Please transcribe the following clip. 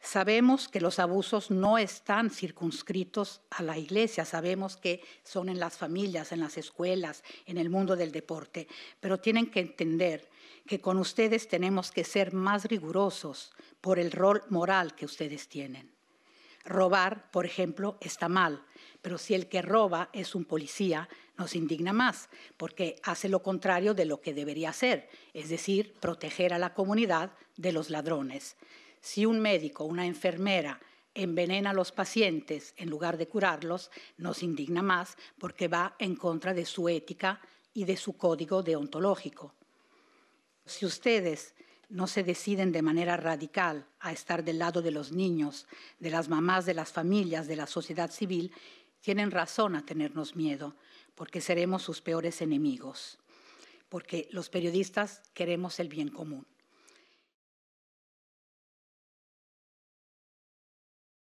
Sabemos que los abusos no están circunscritos a la iglesia, sabemos que son en las familias, en las escuelas, en el mundo del deporte, pero tienen que entender que con ustedes tenemos que ser más rigurosos por el rol moral que ustedes tienen. Robar, por ejemplo, está mal, pero si el que roba es un policía, nos indigna más, porque hace lo contrario de lo que debería hacer, es decir, proteger a la comunidad de los ladrones. Si un médico, una enfermera, envenena a los pacientes en lugar de curarlos, nos indigna más porque va en contra de su ética y de su código deontológico. Si ustedes no se deciden de manera radical a estar del lado de los niños, de las mamás, de las familias, de la sociedad civil, tienen razón a tenernos miedo, porque seremos sus peores enemigos, porque los periodistas queremos el bien común.